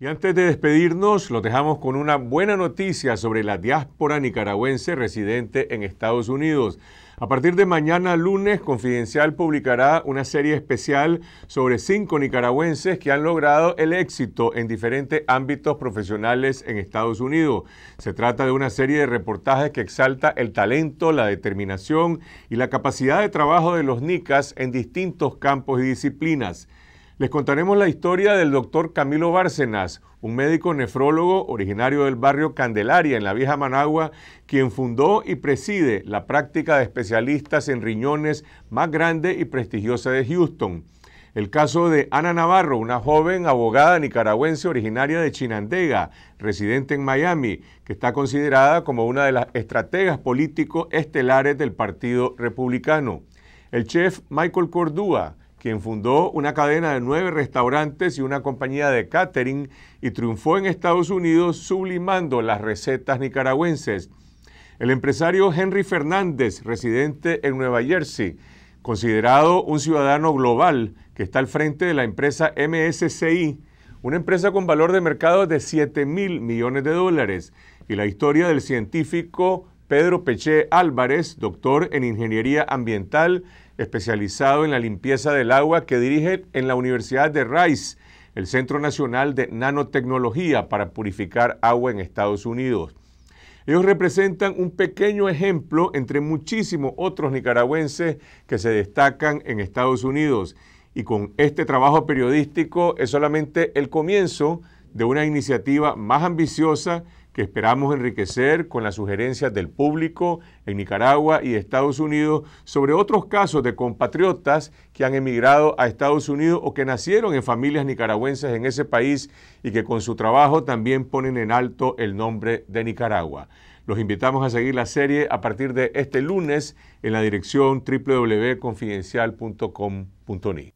Y antes de despedirnos, lo dejamos con una buena noticia sobre la diáspora nicaragüense residente en Estados Unidos. A partir de mañana lunes, Confidencial publicará una serie especial sobre cinco nicaragüenses que han logrado el éxito en diferentes ámbitos profesionales en Estados Unidos. Se trata de una serie de reportajes que exalta el talento, la determinación y la capacidad de trabajo de los nicas en distintos campos y disciplinas. Les contaremos la historia del doctor Camilo Bárcenas, un médico nefrólogo originario del barrio Candelaria, en la vieja Managua, quien fundó y preside la práctica de especialistas en riñones más grande y prestigiosa de Houston. El caso de Ana Navarro, una joven abogada nicaragüense originaria de Chinandega, residente en Miami, que está considerada como una de las estrategas políticos estelares del Partido Republicano. El chef Michael Cordúa, quien fundó una cadena de nueve restaurantes y una compañía de catering y triunfó en Estados Unidos sublimando las recetas nicaragüenses. El empresario Henry Fernández, residente en Nueva Jersey, considerado un ciudadano global que está al frente de la empresa MSCI, una empresa con valor de mercado de 7 mil millones de dólares, y la historia del científico Pedro Peche Álvarez, doctor en Ingeniería Ambiental especializado en la limpieza del agua que dirige en la Universidad de Rice, el Centro Nacional de Nanotecnología para Purificar Agua en Estados Unidos. Ellos representan un pequeño ejemplo entre muchísimos otros nicaragüenses que se destacan en Estados Unidos. Y con este trabajo periodístico es solamente el comienzo de una iniciativa más ambiciosa que esperamos enriquecer con las sugerencias del público en Nicaragua y Estados Unidos sobre otros casos de compatriotas que han emigrado a Estados Unidos o que nacieron en familias nicaragüenses en ese país y que con su trabajo también ponen en alto el nombre de Nicaragua. Los invitamos a seguir la serie a partir de este lunes en la dirección www.confidencial.com.ni.